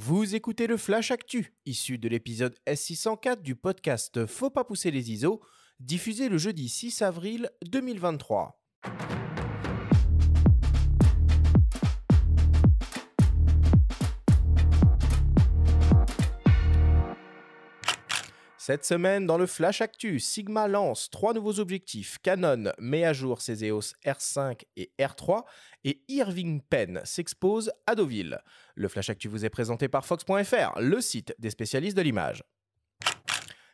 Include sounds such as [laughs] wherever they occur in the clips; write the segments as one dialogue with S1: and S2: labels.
S1: Vous écoutez le Flash Actu, issu de l'épisode S604 du podcast Faut pas pousser les ISO, diffusé le jeudi 6 avril 2023. Cette semaine, dans le Flash Actu, Sigma lance trois nouveaux objectifs. Canon met à jour ses EOS R5 et R3 et Irving Penn s'expose à Deauville. Le Flash Actu vous est présenté par Fox.fr, le site des spécialistes de l'image.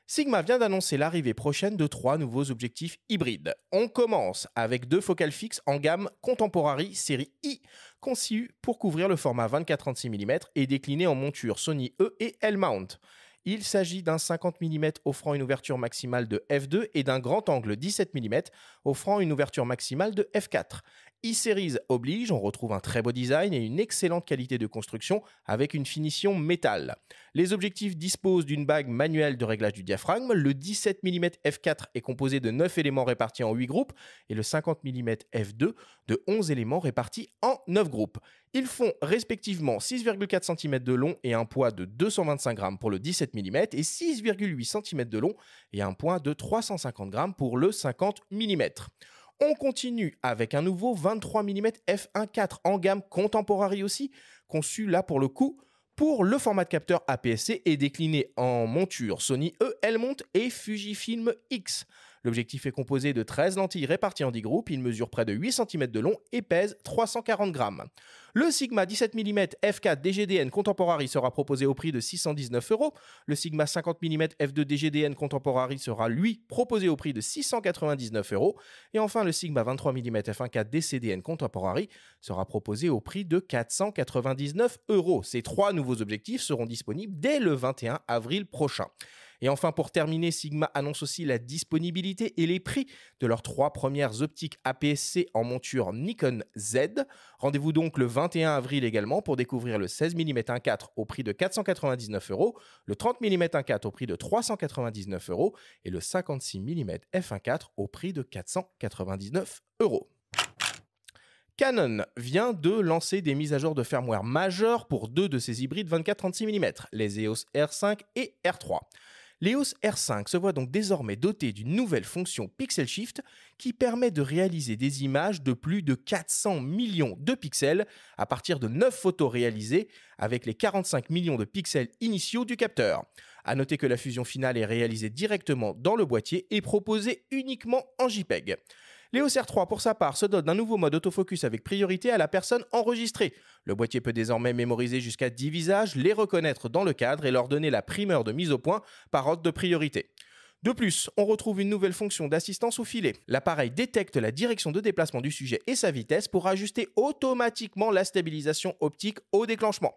S1: Sigma vient d'annoncer l'arrivée prochaine de trois nouveaux objectifs hybrides. On commence avec deux focales fixes en gamme Contemporary série I, conçues pour couvrir le format 24-36 mm et déclinées en monture Sony E et L-mount. Il s'agit d'un 50 mm offrant une ouverture maximale de f2 et d'un grand angle 17 mm offrant une ouverture maximale de f4. E-Series oblige, on retrouve un très beau design et une excellente qualité de construction avec une finition métal. Les objectifs disposent d'une bague manuelle de réglage du diaphragme, le 17 mm f4 est composé de 9 éléments répartis en 8 groupes et le 50 mm f2 de 11 éléments répartis en 9 groupes. Ils font respectivement 6,4 cm de long et un poids de 225 g pour le 17 mm et 6,8 cm de long et un poids de 350 g pour le 50 mm. On continue avec un nouveau 23 mm f1.4 en gamme Contemporary aussi, conçu là pour le coup pour le format de capteur APS-C et décliné en monture Sony E, monte et Fujifilm X. L'objectif est composé de 13 lentilles réparties en 10 groupes, il mesure près de 8 cm de long et pèse 340 grammes. Le Sigma 17 mm F4 DGDN Contemporary sera proposé au prix de 619 euros. Le Sigma 50 mm F2 DGDN Contemporary sera lui proposé au prix de 699 euros. Et enfin, le Sigma 23 mm f 14 DCDN Contemporary sera proposé au prix de 499 euros. Ces trois nouveaux objectifs seront disponibles dès le 21 avril prochain. Et enfin, pour terminer, Sigma annonce aussi la disponibilité et les prix de leurs trois premières optiques APS-C en monture Nikon Z. Rendez-vous donc le 21 avril également pour découvrir le 16 mm 1.4 au prix de 499 euros, le 30 mm 1.4 au prix de 399 euros et le 56 mm f1.4 au prix de 499 euros. Canon vient de lancer des mises à jour de firmware majeures pour deux de ses hybrides 24-36 mm, les EOS R5 et R3 l'EOS R5 se voit donc désormais doté d'une nouvelle fonction Pixel Shift qui permet de réaliser des images de plus de 400 millions de pixels à partir de 9 photos réalisées avec les 45 millions de pixels initiaux du capteur. À noter que la fusion finale est réalisée directement dans le boîtier et proposée uniquement en JPEG. L'EOS r 3 pour sa part, se dote d'un nouveau mode autofocus avec priorité à la personne enregistrée. Le boîtier peut désormais mémoriser jusqu'à 10 visages, les reconnaître dans le cadre et leur donner la primeur de mise au point par ordre de priorité. De plus, on retrouve une nouvelle fonction d'assistance au filet. L'appareil détecte la direction de déplacement du sujet et sa vitesse pour ajuster automatiquement la stabilisation optique au déclenchement.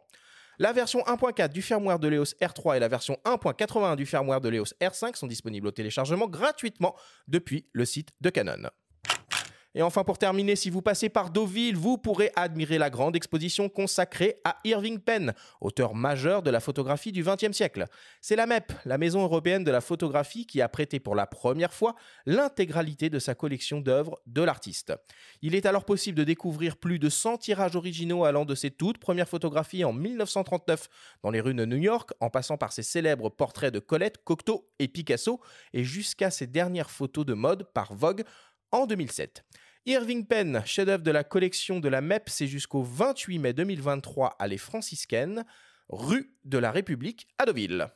S1: La version 1.4 du firmware de l'EOS R3 et la version 1.81 du firmware de l'EOS R5 sont disponibles au téléchargement gratuitement depuis le site de Canon. Et enfin, pour terminer, si vous passez par Deauville, vous pourrez admirer la grande exposition consacrée à Irving Penn, auteur majeur de la photographie du XXe siècle. C'est la MEP, la Maison européenne de la photographie, qui a prêté pour la première fois l'intégralité de sa collection d'œuvres de l'artiste. Il est alors possible de découvrir plus de 100 tirages originaux allant de ses toutes premières photographies en 1939 dans les rues de New York, en passant par ses célèbres portraits de Colette, Cocteau et Picasso, et jusqu'à ses dernières photos de mode par Vogue en 2007. Irving Penn, chef-d'œuvre de la collection de la MEP, c'est jusqu'au 28 mai 2023 à Les Franciscaines, rue de la République à Deauville.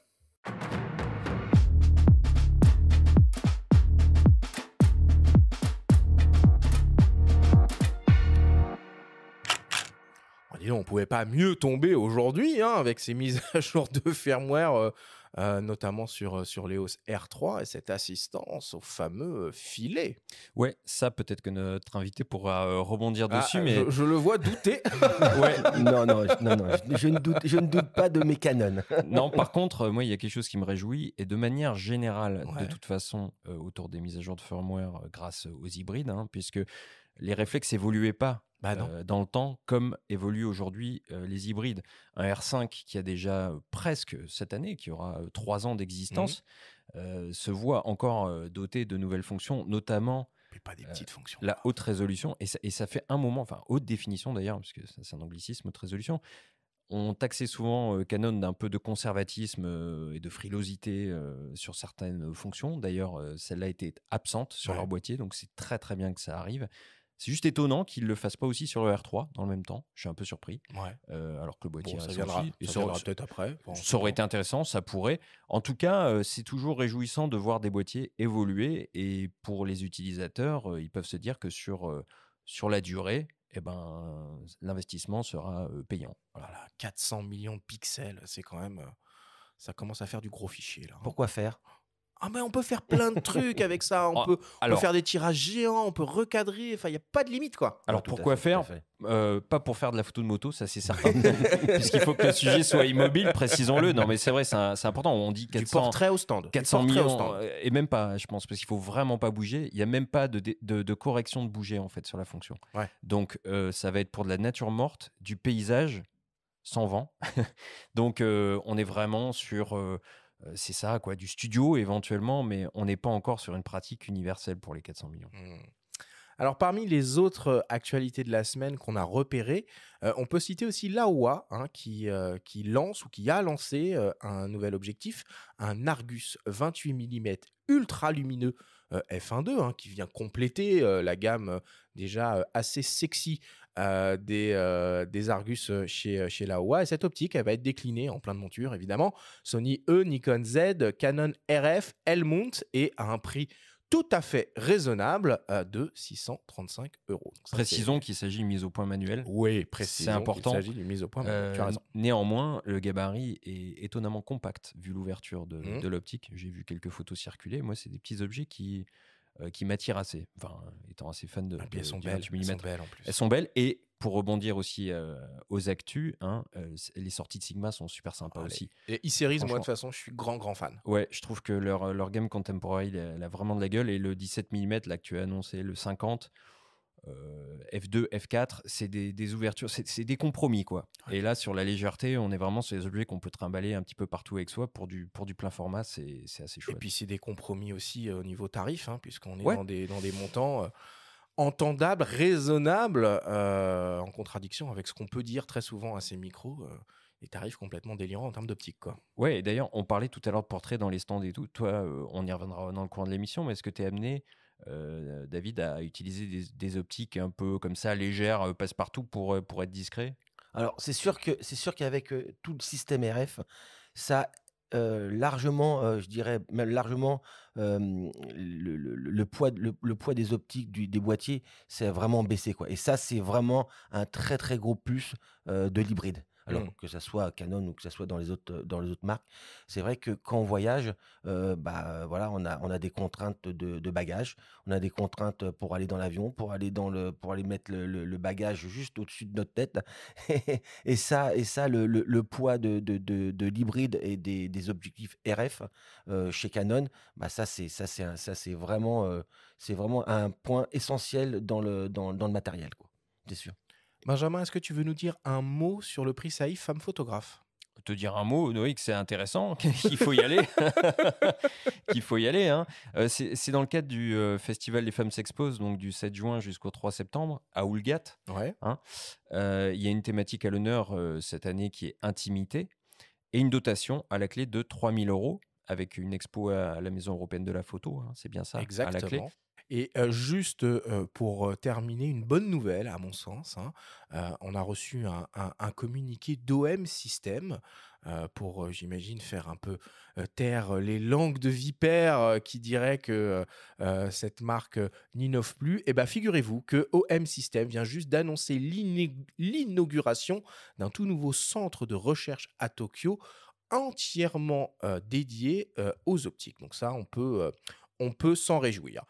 S1: Oh, on pouvait pas mieux tomber aujourd'hui hein, avec ces mises à jour de firmware euh, euh, notamment sur, euh, sur hausses R3 et cette
S2: assistance au fameux filet. Ouais, ça peut-être que notre invité pourra rebondir ah, dessus, euh, mais... Je,
S1: le vois douter. [laughs]
S2: Non, non, non, non je, ne doute, pas
S1: de mes canons. [laughs] non, par
S2: contre, moi, il y a quelque chose qui me réjouit, et de manière générale, de toute façon, autour des mises à jour de firmware grâce aux hybrides, hein, puisque les réflexes évoluaient pas bah euh, dans le temps, comme évoluent aujourd'hui euh, les hybrides. Un R5 qui a déjà euh, presque cette année, qui aura trois ans d'existence, mmh se voit encore doté de nouvelles fonctions, notamment La haute résolution, et ça, fait un moment, enfin haute définition d'ailleurs, parce que c'est un anglicisme, haute résolution. On taxait souvent Canon d'un peu de conservatisme et de frilosité sur certaines fonctions. D'ailleurs, celle-là était absente sur leur boîtier, donc c'est très très bien que ça arrive. C'est juste étonnant qu'ils ne le fassent pas aussi sur le R3 dans le même temps. Je suis un peu surpris. Euh, alors que le boîtier ça viendra, ça, peut-être après. ça aurait été intéressant, ça pourrait. En tout cas, euh, c'est toujours réjouissant de voir des boîtiers évoluer. Et pour les utilisateurs, euh, ils peuvent se dire que sur, sur la durée, eh ben, l'investissement sera payant. Voilà. 400 millions de pixels, c'est quand même. ça commence à faire du gros fichier. Là, hein. Pourquoi faire
S1: ah mais on peut faire plein de trucs [laughs] avec ça, on, oh, peut, faire des tirages géants, on peut recadrer, enfin il n'y a pas de limite quoi. Ah, alors pourquoi faire
S2: euh, Pas pour faire de la photo de moto, ça c'est certain, [laughs] puisqu'il faut que le sujet soit immobile, précisons-le. Non mais c'est vrai, c'est important, on dit 400... portrait au stand. 400 millions, au stand. Euh, et même pas je pense, parce qu'il faut vraiment pas bouger, il n'y a même pas de, correction de bouger en fait sur la fonction. Donc euh, ça va être pour de la nature morte, du paysage, sans vent. [laughs] Donc on est vraiment sur euh, c'est ça, quoi, du studio éventuellement, mais on n'est pas encore sur une pratique universelle pour les 400 millions. Mmh. Alors parmi les autres euh, actualités
S1: de la semaine qu'on a repérées, euh, on peut citer aussi Laowa hein, qui, qui, lance ou qui a lancé un nouvel objectif, un Argus 28 mm ultra lumineux F1.2 hein, qui vient compléter la gamme déjà assez sexy euh, des, euh, des, Argus euh, chez, chez Laowa. Et cette optique, elle va être déclinée en plein de montures, évidemment. Sony E, Nikon Z, Canon RF, monte et à un prix tout à fait raisonnable de 635
S2: euros. précisons qu'il s'agit de mise au point manuelle. Oui, C'est important. s'agit mise au point manuelle. Néanmoins, le gabarit est étonnamment compact vu l'ouverture de, mmh. de l'optique. J'ai vu quelques photos circuler. Moi, c'est des petits objets qui, euh, qui m'attire assez. Enfin, étant assez fan de. Ah, la de elles, sont belles, elles sont belles en plus. Elles sont belles. Et pour rebondir aussi euh, aux actus, hein, euh, les sorties de Sigma sont super sympas aussi.
S1: Et e-series, moi de toute façon, je suis grand, grand fan.
S2: Ouais, je trouve que leur, game contemporary, elle, a vraiment de la gueule. Et le 17 mm, là, tu annoncé, le 50, F2, euh, F4, c'est des, ouvertures, c'est des compromis quoi. Et là, sur la légèreté, on est vraiment sur des objets qu'on peut trimballer un petit peu partout avec soi pour du, pour du plein format, c'est assez chouette. Et puis c'est des compromis aussi
S1: euh, au niveau tarif, hein, puisqu'on est dans, des, montants. Euh, entendables, raisonnables, en contradiction avec ce qu'on peut dire très souvent à ces micros des tarifs complètement délirants en termes d'optique. Quoi.
S2: Ouais, et d'ailleurs, on parlait tout à l'heure de portrait dans les stands et tout. Toi, on y reviendra dans le courant de l'émission, mais est-ce que tu es amené euh, David a utilisé des, optiques un peu comme ça, légères, euh, passe-partout pour, euh, pour être discret Alors, c'est sûr que c'est sûr qu'avec tout le système RF, ça largement, je dirais, même largement, le,
S1: poids, le, poids des optiques, du, des boîtiers, c'est vraiment baissé. Quoi. Et ça, c'est vraiment un très, très gros plus de l'hybride. Alors mmh. que ça soit Canon ou que ça soit dans les autres, dans les autres marques, c'est vrai que quand on voyage, euh, bah, voilà, on, a, on a des contraintes de, de bagages, on a des contraintes pour aller dans l'avion, pour aller, dans le, pour aller mettre le, bagage juste au-dessus de notre tête. [laughs] et ça, et ça le, poids de, l'hybride et des, objectifs RF euh, chez Canon, bah, ça, c'est vraiment, ça euh, c'est vraiment un point essentiel dans le, dans, dans le matériel. C'est sûr. Benjamin, est-ce que tu veux nous dire un mot sur le prix Saïf Femme Photographe
S2: te dire un mot, Noé, que c'est intéressant, [laughs] qu'il faut y aller, [laughs] qu'il faut y aller. Hein. Euh, c'est dans le cadre du euh, Festival des femmes s'exposent, donc du 7 juin jusqu'au 3 septembre à Oulgate. Hein. Euh, il y a une thématique à l'honneur cette année qui est intimité et une dotation à la clé de 3000 euros avec une expo à la Maison européenne de la photo, hein, c'est bien ça, Exactement. la clé. Et juste pour terminer, une bonne nouvelle à mon
S1: sens, hein, on a reçu un, communiqué d'OM System pour, j'imagine, faire un peu taire les langues de vipère qui diraient que cette marque n'innove plus. Et bien, bah, figurez-vous que OM System vient juste d'annoncer l'inauguration d'un tout nouveau centre de recherche à Tokyo entièrement dédié aux optiques. Donc ça, on peut, on peut s'en réjouir.